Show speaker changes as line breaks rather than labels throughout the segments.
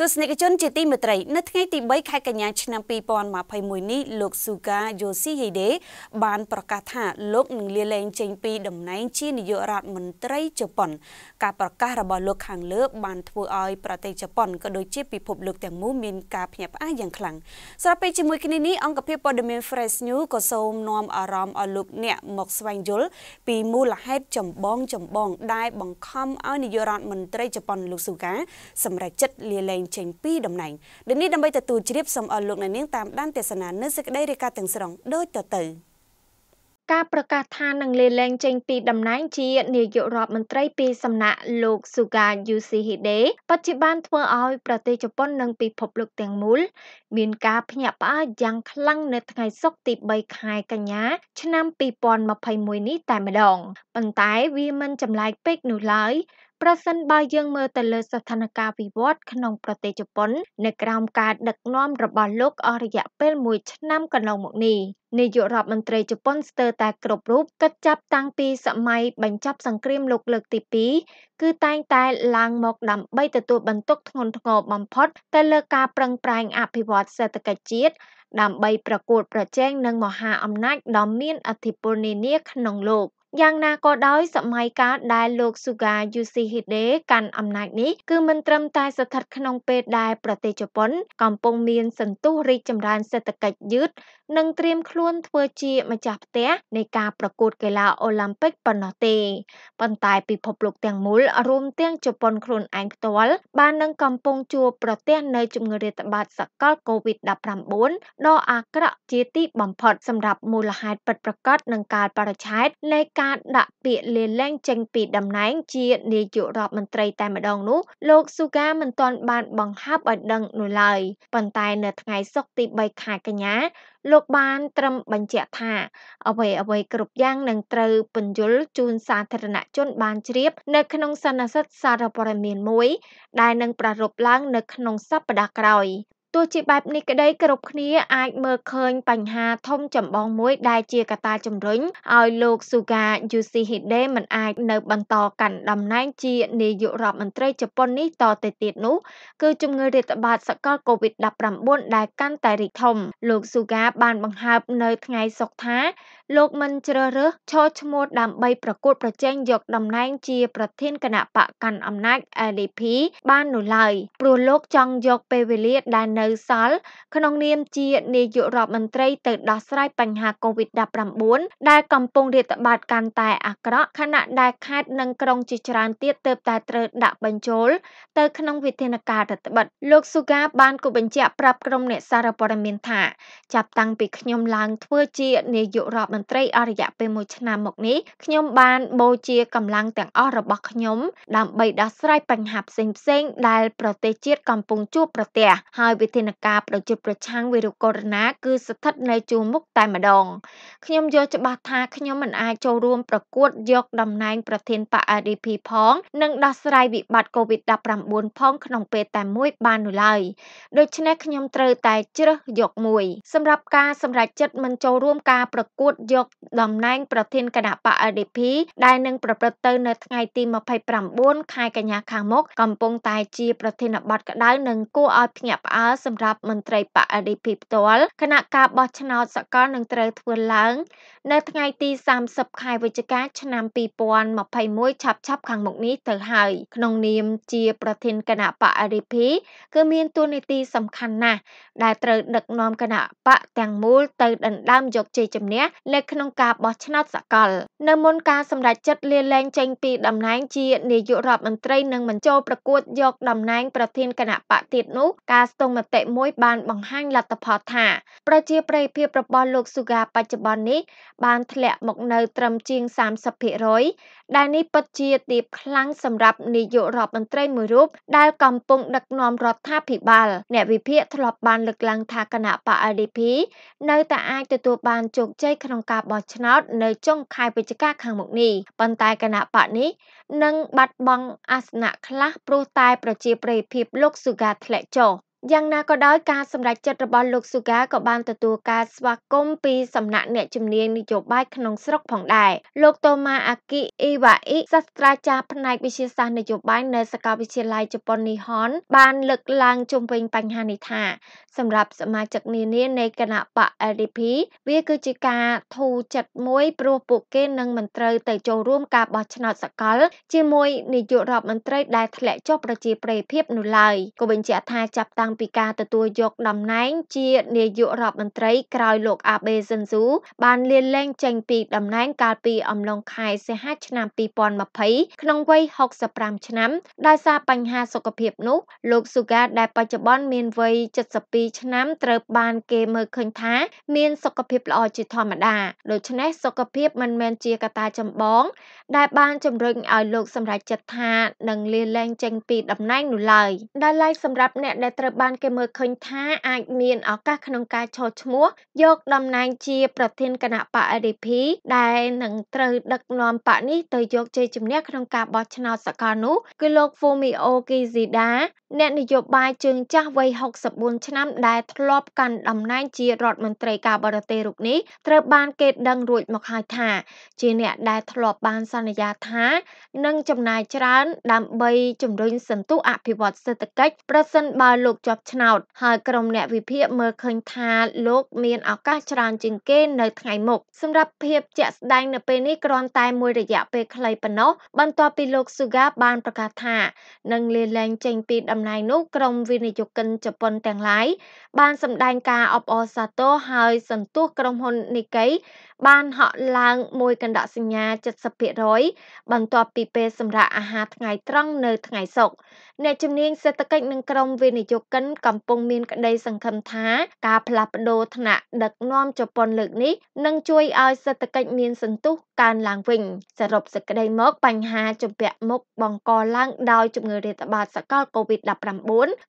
ទស្សនិកជនជាទីមេត្រីនៅថ្ងៃទី3ខែកញ្ញាឆ្នាំ2021នេះលោក Suga Yoshihide បានប្រកាសថាលោកនឹងលាលែងចេញពីតំណែងជានាយករដ្ឋមន្ត្រីជប៉ុនការប្រកាសរបស់លោកខាងលើបានធ្វើឲ្យប្រទេសជប៉ុនក៏ដូចជាពិភពលោកទាំងមូលមានការភ្ញាក់ផ្អើលយ៉ាងខ្លាំងស្របពេលជាមួយគ្នានេះអង្គភាពព័ត៌មាន Fresh News ក៏សូមនាំអារម្មណ៍ឲ្យលោកអ្នកមកស្វែងយល់ពីមូលហេតុចម្បងចម្បងដែលបង្ខំឲ្យនាយករដ្ឋមន្ត្រីជប៉ុន លោក Suga សម្រេចចិត្តលាលែងចេញពីតំណែងដូចនេះដើម្បីទទួលជ្រាបសូមអរលោកអ្នកនាងតាមដានទេសនានៅសេចក្តីរាយការណ៍ទាំងស្រុងដូចតទៅការប្រកាសថានឹងលាលែងចេញពីតំណែង ជានាយករដ្ឋមន្ត្រី ពីសំណាក់លោក Suga Yoshihide បច្ចុប្បន្នធ្វើឲ្យប្រទេសជប៉ុននិងពិភពលោកទាំងមូលមានការភ្ញាក់ផ្អើលយ៉ាងខ្លាំងនៅ ថ្ងៃ សុក្រទី3ខែកញ្ញា ឆ្នាំ2021នេះតែម្ដងប៉ុន្តែវាមិនចម្លែកពេកនោះឡើយប្រសិនបើយើងមើលទៅលើស្ថានភាពវិវត្តក្នុងប្រទេសជប៉ុននៅក្រោមការដឹកនាំរបស់លោកអស់រយៈពេល1ឆ្នាំកន្លងមកនេះនាយករដ្ឋមន្ត្រីជប៉ុនស្ទើរតែគ្រប់រូបគិតចាប់តាំងពីសម័យបញ្ចប់សង្គ្រាមលោកលើកទី2គឺតែងតែឡើងមកដើម្បីទទួលបន្ទុកធ្ងន់ធ្ងរបំផុតទៅលើការប្រឹងប្រែងអភិវឌ្ឍសេដ្ឋកិច្ចជាតិដើម្បីប្រកួតប្រជែងនឹងមហាអំណាចដ៏មានអធិបុលនានាក្នុងលោកយ៉ាងណាក៏ដោយសម័យកាលដែលលោក Suga Yoshihide កាន់អំណាចនេះគឺមិនត្រឹមតែស្ថិតក្នុងពេលដែលប្រទេសជប៉ុន កំពុងមានសន្ទុះរីកចម្រើនសេដ្ឋកិច្ចយឺតនិងត្រៀមខ្លួនធ្វើជាម្ចាស់ផ្ទះនៃការប្រកួតកីឡាអូឡ িম্প ពិកប៉ុណ្ណោះទេប៉ុន្តែពិភពលោកទាំងមូលរួមទាំងជប៉ុនខ្លួនឯងផ្ទាល់បាននឹងកំពុងជួបប្រទះនៅជំងឺរាតត្បាតសកល COVID-19 ដ៏អាក្រក់ជាទីបំផុតសម្រាប់មូលហេតុពិតប្រាកដនឹងការបរិឆេទនៃការដាក់ពាក្យលាលែងចេញពីតំណែងជានាយករដ្ឋមន្ត្រីតែម្ដងនោះលោកស៊ូហ្គាមិនទាន់បានបង្ហាប់ឲ្យដឹងនោះឡើយប៉ុន្តែនៅថ្ងៃសុក្រទី3ខែកញ្ញា លោកបាន ត្រឹមបញ្ជាក់ថា អ្វីអ្វីគ្រប់យ៉ាងនឹងត្រូវពន្យល់ជូនសាធារណជនបានជ្រាបនៅក្នុងសន្និសីទសារព័ត៌មានមួយ ដែលនឹងប្រារព្ធឡើងនៅក្នុងសប្តាហ៍ក្រោយទោះជាបែបនេះក្តីគ្រប់គ្នាអាចមើលឃើញបញ្ហាធំចម្បងមួយដែលជាកត្តាជំរុញឲ្យលោក Suga Yoshihide មិនអាចនៅបន្តកាន់តំណែងជានាយករដ្ឋមន្ត្រីជប៉ុននេះតទៅទៀតនោះគឺជំងឺរាតត្បាតសកល COVID-19 ដែលកាន់តែរីកធំលោក Suga បានបង្ហើបនៅថ្ងៃសុក្រថា លោកមិនជ្រើសរើសឈរឈ្មោះដើម្បីប្រកួតប្រជែងយកតំណែងជាប្រធានគណៈបកកាន់អំណាច LDP បាននោះឡើយព្រោះលោកចង់យកពេលវេលាដែលនៅនៅសល់ក្នុងនាមជានាយករដ្ឋមន្ត្រី ទៅដោះស្រាយបញ្ហា COVID-19 ដែលកំពុងរាតត្បាតកាន់តែអាក្រក់ខណៈដែលខេត្តនិងក្រុងជាច្រើនទៀតទើបតែត្រូវដាក់បញ្ចូល ទៅក្នុងវិធានការរដ្ឋបិទលោកស៊ូហ្គាបានគូបញ្ជាក់ប្រាប់ក្រុមអ្នកសារព័ត៌មាន ថាចាប់តាំងពីខ្ញុំ ឡើងធ្វើជានាយករដ្ឋមន្ត្រីអរិយៈពេល1ឆ្នាំមកនេះខ្ញុំបានបូជាកម្លាំងទាំងអស់របស់ខ្ញុំ ដើម្បីដោះស្រាយបញ្ហាផ្សេងៗដែលប្រទេសជាតិកំពុងជួបប្រទះហើយវិធានការប្រយុទ្ធប្រឆាំងវីរុសកូវីដ -19 គឺស្ថិតនៅជួរមុខតែម្ដងខ្ញុំយល់ច្បាស់ថាខ្ញុំមិនអាចចូលរួមប្រកួតយកតំណែងប្រធានបក RDP ផង និងដោះស្រាយវិបត្តិកូវីដ -19 ផងក្នុងពេលតែមួយបាននោះឡើយដូច្នេះខ្ញុំត្រូវតែជ្រើសយកមួយ សម្រាប់ការសម្រេចចិត្តមិនចូលរួមការប្រកួតយកតំណែងប្រធានគណៈបក RDP ដែលនឹងប្រព្រឹត្តទៅនៅថ្ងៃទី29ខែកញ្ញាខាងមុខកំពុងតែជាប្រធានបទក្តៅនិងគួរឲ្យភ្ញាក់ផ្អើលសម្រាប់មន្ត្រីបក RDP ផ្ទាល់គណៈការបោះឆ្នោតសកលនឹងត្រូវធ្វើឡើងនៅថ្ងៃទី30ខែវិច្ឆិកាឆ្នាំ2021ឆាប់ៗខាងមុខនេះទៅហើយក្នុងនាម ជា ប្រធានគណៈបក RDP គឺមានតួនាទីសំខាន់ណាស់ដែលត្រូវដឹកនាំគណៈបកទាំងមូលទៅដណ្ដើមយកជ័យជំនះនៅក្នុងការបោះឆ្នោតសកលនៅមុនការសម្រេចចិត្តលាលែងចេញពីតំណែងជានាយករដ្ឋមន្ត្រីនិងបញ្ចូលប្រកួតយកតំណែងប្រធានគណៈបកទៀតនោះការស្ទង់មតិមួយបានបង្ហាញលទ្ធផលថាប្រជាប្រិយភាពរបស់លោកស៊ូហ្គាបច្ចុប្បន្ននេះបានធ្លាក់មកនៅត្រឹមជាង30%ដែលនេះពិតជាទាបខ្លាំងសម្រាប់នាយករដ្ឋមន្ត្រីមួយរូបដែលកំពុងដឹកនាំរដ្ឋាភិបាល អ្នកវិភាគធ្លាប់បានលើកឡើងថាគណៈបក LDP នៅតែអាចទទួលបានជោគជ័យក្នុងការបោះឆ្នោតនៅចុងខែវិច្ឆិកាខាងមុខនេះប៉ុន្តែគណៈបកនេះនឹងបាត់បង់អាសនៈខ្លះព្រោះតែប្រជាប្រិយភាពលោកស៊ូហ្គាធ្លាក់ចុះយ៉ាងណាក៏ដោយការសម្រេចចិត្តរបស់លោកស៊ូហ្គាក៏បានទទួលការស្វាគមន៍ពីសំណាក់អ្នកជំនាញនយោបាយក្នុងស្រុកផងដែរលោកតូម៉ាអាគីអ៊ីវ៉ាអ៊ីសាស្ត្រាចារ្យផ្នែកវិទ្យាសាស្ត្រនយោបាយនៅសាកលវិទ្យាល័យជប៉ុននីហនបានលើកឡើងជុំវិញបញ្ហានេះថាសម្រាប់សមាជិកនានានៃគណៈបក LDP វាគឺជាការធូរចិត្តមួយព្រោះពួកគេនឹងមិនត្រូវទៅចូលរួមការបោះឆ្នោតសកលជាមួយនាយករដ្ឋមន្ត្រីដែលធ្លាក់ចុះប្រជាប្រិយភាពនោះឡើយក៏បញ្ជាក់ថាចាប់តាំងពីការទទួលយកតំណែងជានាយករដ្ឋមន្ត្រីក្រោយលោកអាបេស៊ិនស៊ូបានលាលែងចេញពីតំណែងកាលពីអំឡុងខែសីហាឆ្នាំ2020ក្នុងវ័យ65ឆ្នាំ ដោយសារបញ្ហាសុខភាពនោះ លោកស៊ូហ្គាដែលបច្ចុប្បន្នមានវ័យ72ឆ្នាំត្រូវបានគេមើលឃើញថា មានសុខភាពល្អជាធម្មតាដូច្នេះសុខភាពមិនមែនជាកត្តាចម្បង ដែលបានជំរុញឲ្យលោកសម្រេចចិត្តថានឹងលាលែងចេញពីតំណែងនោះឡើយដែលឡែកសម្រាប់អ្នកដែលត្រូវបានគេមើលឃើញថាអាចមានឱកាសក្នុងការឈរឈ្មោះយកតំណែងជាប្រធានគណៈបក RDP ដែលនឹងត្រូវដឹកនាំបកនេះទៅយកជ័យជំនះក្នុងការបោះឆ្នោតសកលនោះគឺលោក Fumio Kishida អ្នក នយោបាយជើងចាស់វ័យ64ឆ្នាំដែលធ្លាប់កាន់តំណែងជារដ្ឋមន្ត្រីការបរទេសរូបនេះត្រូវបានគេដឹង រួចមកហើយថាជាអ្នក ដែលធ្លាប់បានសន្យាថានឹងចំណាយច្រើន ដើម្បីជំរុញសន្ទុះអភិវឌ្ឍសេដ្ឋកិច្ចប្រសិនបើលោកជាប់ឆ្នោតហើយក្រុមអ្នកវិភាគមើលឃើញថា លោកមានឱកាសច្រើនជាងគេ នៅថ្ងៃមុខសម្រាប់ភាពជាក់ស្ដែងនៅពេលនេះគ្រាន់តែមួយរយៈពេលខ្លីប៉ុណ្ណោះបន្ទាប់ពីលោក Suga បានប្រកាសថានឹងលាលែង ចេញពីតំណែងនោះក្រុមវិនិយោគិនជប៉ុនទាំងឡាយបាន សម្ដែងការអបអរសាទរហើយសន្ទុះក្រុមហ៊ុន Nikkei បានហក់ឡើងមួយកណ្ដាក់សញ្ញា70%បន្ទាប់ពីពេលសម្រាប់អាហារថ្ងៃ ត្រង់នៅថ្ងៃសុក្រអ្នកជំនាញសេដ្ឋកិច្ចនិងក្រុមវិនិយោគកិនកំពុងមានក្តីសង្ឃឹមថាការផ្លាស់ប្តូរថ្នាក់ដឹកនាំជប៉ុនលើកនេះនឹងជួយឲ្យសេដ្ឋកិច្ចមានសន្ទុះកើនឡើងវិញសរុបសេចក្តីមកបញ្ហាជំពាក់មុខបង្កឡើងដោយជំងឺរាតត្បាតសកល COVID-19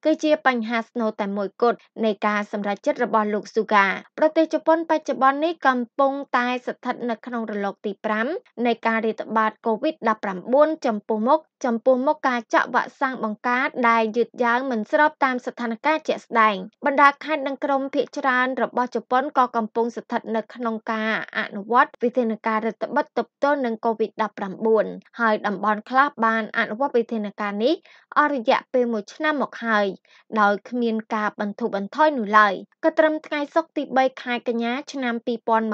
គឺជាបញ្ហាស្នូលតែមួយគត់នៃការសម្រេចចិត្តរបស់លោកស៊ូហ្គាប្រទេសជប៉ុនបច្ចុប្បន្ននេះកំពុងតែស្ថិតនៅក្នុងរលកទី5នៃការរាតត្បាត COVID-19 ចំពោះមុខចំពោះមុខការចាក់វ៉ាក់សាំងបង្ការដែលយឺតយ៉ាវមិនស្របតាមស្ស្ថានភាពជាក់ស្ដែងបណ្ដាខេត្តនិងក្រុងភាគច្រើនរបស់ជប៉ុនក៏កំពុងស្ថិតនៅក្នុងការអនុវត្តវិធានការរដ្ឋបិទទប់ទល់នឹង COVID-19 ហើយតំបន់ខ្លះបានអនុវត្តវិធានការនេះអស់រយៈពេល1ឆ្នាំមកហើយដោយគ្មានការបន្ធូរបន្ថយនោះឡើយក៏ត្រឹមថ្ងៃសុក្រទី3ខែកញ្ញាឆ្នាំ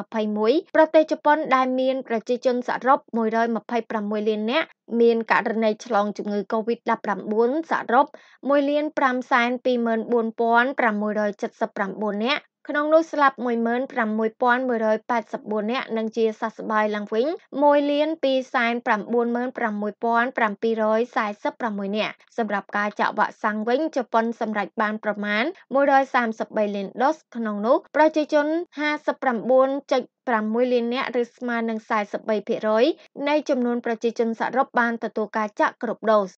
2021ប្រទេសជប៉ុនដែលមានប្រជាជនសរុប126លាននាក់មានករណីឆ្លងជំងឺ COVID-19 សរុប1លាន5 24,679នាក់ក្នុងនោះស្លាប់16,184នាក់និងជាសះស្បើយឡើងវិញ1,296,746នាក់សម្រាប់ការចាក់វ៉ាក់សាំងវិញជប៉ុន សម្រេចបានប្រមាណ133លានដូសក្នុងនោះ ប្រជាជន59.5 6លាននាក់ឬស្មើនឹង43%នៃចំនួនប្រជាជនសរុបបានទទួលការចាក់គ្រប់ដូស។